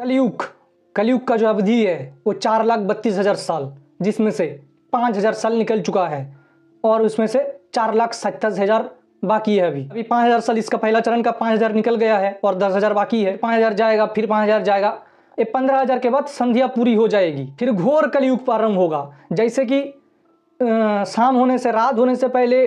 कलयुग कलयुग का जो अवधि है वो चार लाख बत्तीस हज़ार साल जिसमें से पाँच हज़ार साल निकल चुका है और उसमें से चार लाख सत्ताईस हज़ार बाकी है अभी अभी पाँच हज़ार साल इसका पहला चरण का पाँच हज़ार निकल गया है और दस हज़ार बाकी है पाँच हज़ार जाएगा फिर पाँच हज़ार जाएगा ये पंद्रह हज़ार के बाद संध्या पूरी हो जाएगी फिर घोर कलयुग प्रारंभ होगा जैसे कि शाम होने से रात होने से पहले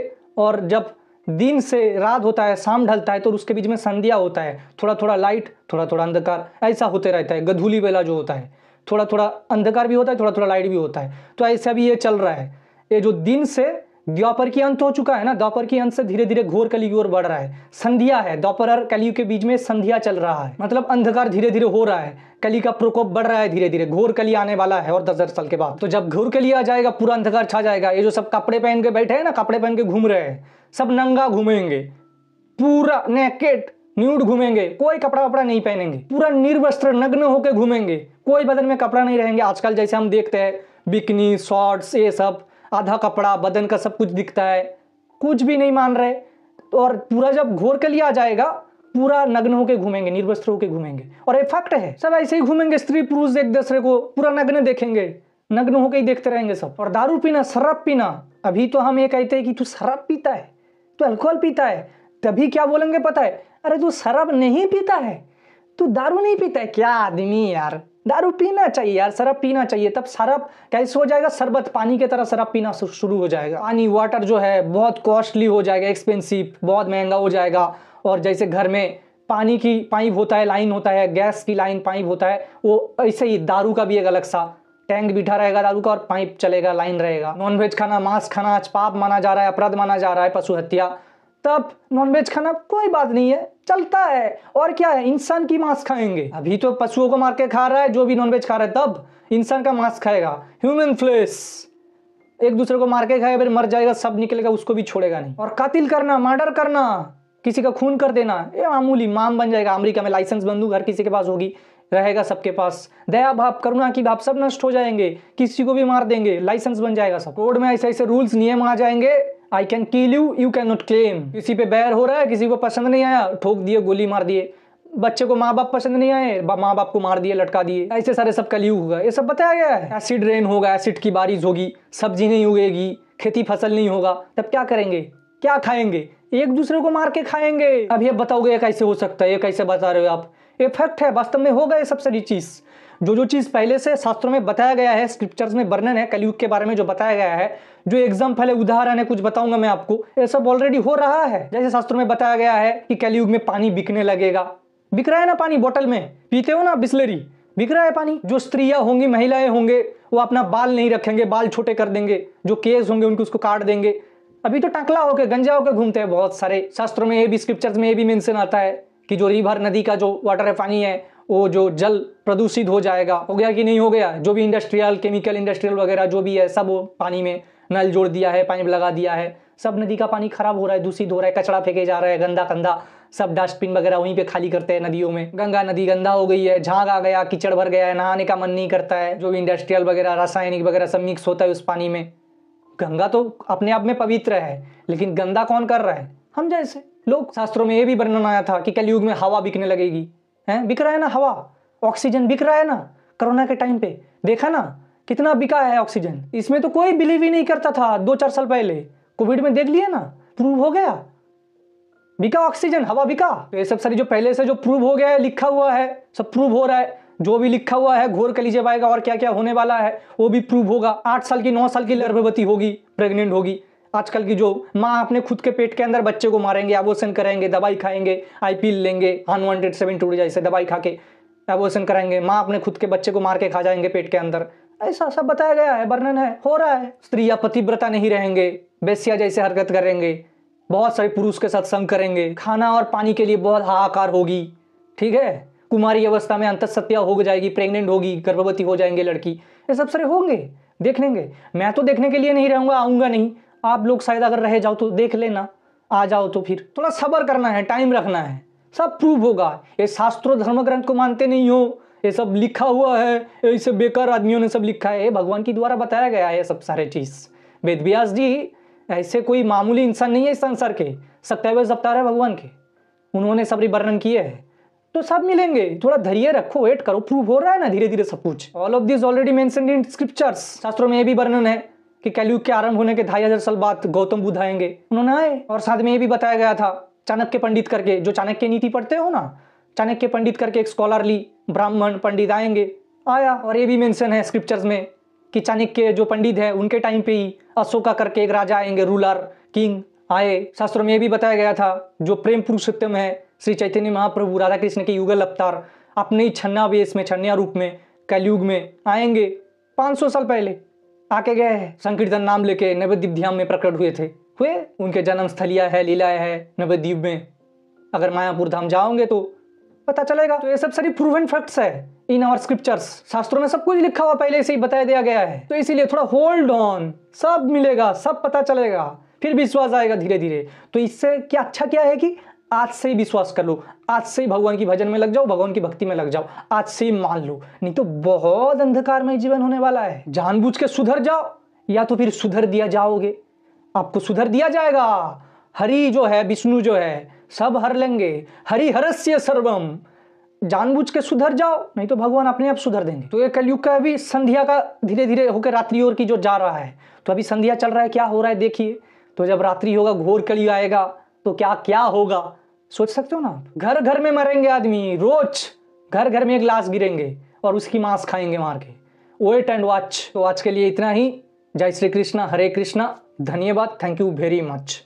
और जब दिन से रात होता है शाम ढलता है तो उसके बीच में संध्या होता है थोड़ा थोड़ा लाइट थोड़ा थोड़ा अंधकार ऐसा होते रहता है गधूली वेला जो होता है थोड़ा थोड़ा अंधकार भी होता है थोड़ा थोड़ा लाइट भी होता है तो ऐसा भी ये चल रहा है ये जो दिन से द्वापर की अंत हो चुका है ना द्वापर की अंत से धीरे धीरे घोर कली की बढ़ रहा है संध्या है द्वापर और कलियुग के बीच में संध्या चल रहा है मतलब अंधकार धीरे धीरे हो रहा है कली का प्रकोप बढ़ रहा है धीरे धीरे घोर कली आने वाला है और दस दस साल के बाद तो जब घोर कली आ जाएगा पूरा अंधकार छा जाएगा ये जो सब कपड़े पहन के बैठे हैं ना कपड़े पहन के घूम रहे हैं सब नंगा घूमेंगे पूरा नेकेट न्यूड घूमेंगे कोई कपड़ा वपड़ा नहीं पहनेंगे पूरा निर्वस्त्र नग्न होकर घूमेंगे कोई बदन में कपड़ा नहीं रहेंगे आजकल जैसे हम देखते हैं बिकनी शॉर्ट्स ये सब आधा कपड़ा बदन का सब कुछ दिखता है कुछ भी नहीं मान रहे तो और पूरा जब घोर के लिए आ जाएगा पूरा नग्न होके घूमेंगे निर्वस्त्र होके घूमेंगे और ये फैक्ट है सब ऐसे ही घूमेंगे स्त्री पुरुष एक दूसरे को पूरा नग्न देखेंगे नग्न होके ही देखते रहेंगे सब और दारू पीना शराब पीना अभी तो हम ये कहते हैं कि तू शराब पीता है तू अल्कोहल पीता है तभी क्या बोलेंगे पता है अरे तू शराब नहीं पीता है तू दारू नहीं पीता है क्या आदमी यार दारू पीना चाहिए यार सरफ पीना चाहिए तब सरफ कैसे हो जाएगा शरबत पानी की तरह सरफ पीना शुरू हो जाएगा पानी वाटर जो है बहुत कॉस्टली हो जाएगा एक्सपेंसिव बहुत महंगा हो जाएगा और जैसे घर में पानी की पाइप होता है लाइन होता है गैस की लाइन पाइप होता है वो ऐसे ही दारू का भी एक अलग सा टैंक बिठा रहेगा दारू का और पाइप चलेगा लाइन रहेगा नॉनवेज खाना मांस खाना आज पाप माना जा रहा है अपराध माना जा रहा है पशु हत्या तब नॉनवेज खाना कोई बात नहीं है चलता है और क्या है इंसान की मांस खाएंगे अभी तो पशुओं को मार के खा रहा है जो भी नॉनवेज खा रहा है तब इंसान का मांस खाएगा ह्यूमन फ्लेस एक दूसरे को मार के खाएगा फिर मर जाएगा सब निकलेगा उसको भी छोड़ेगा नहीं और कातिल करना मर्डर करना किसी का खून कर देना ये मामूली माम बन जाएगा अमरीका में लाइसेंस दू हर किसी के पास होगी रहेगा सबके पास दया भाप करुणा की भाप सब नष्ट हो जाएंगे किसी को भी मार देंगे लाइसेंस बन जाएगा सब कोर्ट में ऐसे ऐसे रूल्स नियम आ जाएंगे I can kill you you can not claim किसी पे बैर हो रहा है किसी को पसंद नहीं आया ठोक दिए गोली मार दिए बच्चे को माँ बाप पसंद नहीं आए माँ बाप को मार दिए लटका दिए ऐसे सारे सब कलयुग होगा ये सब बताया गया है एसिड रेन होगा एसिड की बारिश होगी सब्जी नहीं उगेगी खेती फसल नहीं होगा तब क्या करेंगे क्या खाएंगे एक दूसरे को मार के खाएंगे अब ये बताओगे ये कैसे हो सकता है ये कैसे बता रहे हो आप इफेक्ट फैक्ट है वास्तव में होगा ये सब सारी चीज़ जो जो चीज़ पहले से शास्त्रों में बताया गया है स्क्रिप्चर्स में वर्णन है कलयुग के बारे में जो बताया गया है जो एग्जाम्पल है उदाहरण है कुछ बताऊंगा मैं आपको ये सब ऑलरेडी हो रहा है जैसे शास्त्रों में बताया गया है कि कलयुग में पानी बिकने लगेगा बिक रहा है ना पानी बोतल में पीते हो ना बिस्लरी बिक रहा है पानी जो स्त्रियां होंगी महिलाएं होंगे वो अपना बाल नहीं रखेंगे बाल छोटे कर देंगे जो केस होंगे उनको उसको काट देंगे अभी तो टकला होकर गंजा होकर घूमते हैं बहुत सारे शास्त्रों में ये भी स्क्रिप्चर्स में ये भी मेंशन आता है कि जो रीभर नदी का जो वाटर है पानी है वो जो जल प्रदूषित हो जाएगा हो गया कि नहीं हो गया जो भी इंडस्ट्रियल केमिकल इंडस्ट्रियल वगैरह जो भी है सब पानी में नल जोड़ दिया है पाइप लगा दिया है सब नदी का पानी खराब हो रहा है दूषित हो रहा है कचरा फेंके जा रहा है गंदा कंदा सब डस्टबिन वगैरह वहीं पे खाली करते हैं नदियों में गंगा नदी गंदा हो गई है झाग आ गया कीचड़ भर गया है नहाने का मन नहीं करता है जो भी इंडस्ट्रियल वगैरह रासायनिक वगैरह सब मिक्स होता है उस पानी में गंगा तो अपने आप में पवित्र है लेकिन गंदा कौन कर रहा है हम जैसे लोग शास्त्रों में ये भी वर्णन आया था कि कलयुग में हवा बिकने लगेगी हैं बिक रहा है ना हवा ऑक्सीजन बिक रहा है ना कोरोना के टाइम पे देखा ना कितना बिका है ऑक्सीजन इसमें तो कोई बिलीव ही नहीं करता था दो चार साल पहले कोविड में देख लिया ना प्रूव हो गया बिका ऑक्सीजन हवा बिका तो ये सब सारी जो पहले से जो प्रूव हो गया है लिखा हुआ है सब प्रूव हो रहा है जो भी लिखा हुआ है घोर कर लीजिए पाएगा और क्या क्या होने वाला है वो भी प्रूव होगा आठ साल की नौ साल की गर्भवती होगी प्रेग्नेंट होगी आजकल की जो माँ अपने खुद के पेट के अंदर बच्चे को मारेंगे एबोशन करेंगे दवाई खाएंगे आई पी लेंगे अनवांटेड सेवन टूट जैसे दवाई खा के एबोशन कराएंगे माँ अपने खुद के बच्चे को मार के खा जाएंगे पेट के अंदर ऐसा सब बताया गया है वर्णन है हो रहा है स्त्री या पतिव्रता नहीं रहेंगे बेसिया जैसे हरकत करेंगे बहुत सारे पुरुष के साथ संग करेंगे खाना और पानी के लिए बहुत हाहाकार होगी ठीक है कुमारी अवस्था में अंतसत्या हो जाएगी प्रेग्नेंट होगी गर्भवती हो जाएंगे लड़की ये सब सारे होंगे देख लेंगे मैं तो देखने के लिए नहीं रहूंगा आऊंगा नहीं आप लोग शायद अगर रह जाओ तो देख लेना आ जाओ तो फिर थोड़ा सब्र करना है टाइम रखना है सब प्रूव होगा ये शास्त्रों धर्म ग्रंथ को मानते नहीं हो ये सब लिखा हुआ है इसे बेकार आदमियों ने सब लिखा है ये भगवान के द्वारा बताया गया है सब सारे चीज़ वेद व्यास जी ऐसे कोई मामूली इंसान नहीं है इस संसार के सत्यावे सप्ताह है भगवान के उन्होंने सब वर्णन किए हैं तो सब मिलेंगे थोड़ा धैर्य रखो वेट करो प्रूव हो रहा है ना धीरे धीरे सब कुछ ऑल ऑफ दिस ऑलरेडी मैं इन स्क्रिप्चर्स शास्त्रों में ये भी वर्णन है कि कलयुग के आरंभ होने के ढाई हजार साल बाद गौतम बुद्ध आएंगे उन्होंने आए और साथ में ये भी बताया गया था चाणक्य पंडित करके जो चाणक्य नीति पढ़ते हो ना चाणक्य पंडित करके एक स्कॉलरली ब्राह्मण पंडित आएंगे आया और ये भी मेंशन है स्क्रिप्चर्स में कि चाणक्य जो पंडित है उनके टाइम पे ही अशोका करके एक राजा आएंगे रूलर किंग आए शास्त्रों में ये भी बताया गया था जो प्रेम पुरुषोत्तम है श्री चैतन्य महाप्रभु राधा कृष्ण के युगल अवतार अपने ही छन्ना वेश में छन्या रूप में कलयुग में आएंगे 500 साल पहले आके गए संकीर्तन नाम लेके नवद्वीप ध्याम में प्रकट हुए थे हुए उनके जन्म स्थलिया है लीलाया है नवद्वीप में अगर मायापुर धाम जाओगे तो पता चलेगा तो ये सब सारी प्रूवन फैक्ट्स है इन आवर स्क्रिप्चर्स शास्त्रों में सब कुछ लिखा हुआ पहले से ही बताया दिया गया है तो इसीलिए थोड़ा होल्ड ऑन सब मिलेगा सब पता चलेगा फिर विश्वास आएगा धीरे धीरे तो इससे क्या अच्छा क्या है कि आज से ही विश्वास कर लो आज से ही भगवान की भजन में लग जाओ भगवान की भक्ति में लग जाओ आज से ही मान लो नहीं तो बहुत अंधकार में जीवन होने वाला है जानबूझ के सुधर जाओ या तो फिर सुधर दिया जाओगे आपको सुधर दिया जाएगा हरि जो है विष्णु जो है सब हर लेंगे हरस्य सर्वम जानबूझ के सुधर जाओ नहीं तो भगवान अपने आप सुधर देंगे तो ये कलयुग का अभी संध्या का धीरे धीरे होकर रात्रि ओर की जो जा रहा है तो अभी संध्या चल रहा है क्या हो रहा है देखिए तो जब रात्रि होगा घोर कलयुग आएगा तो क्या क्या होगा सोच सकते हो ना आप घर घर में मरेंगे आदमी रोज घर घर में एक लाश गिरेंगे और उसकी मांस खाएंगे मार के वेट एंड वॉच तो आज के लिए इतना ही जय श्री कृष्णा हरे कृष्णा धन्यवाद थैंक यू वेरी मच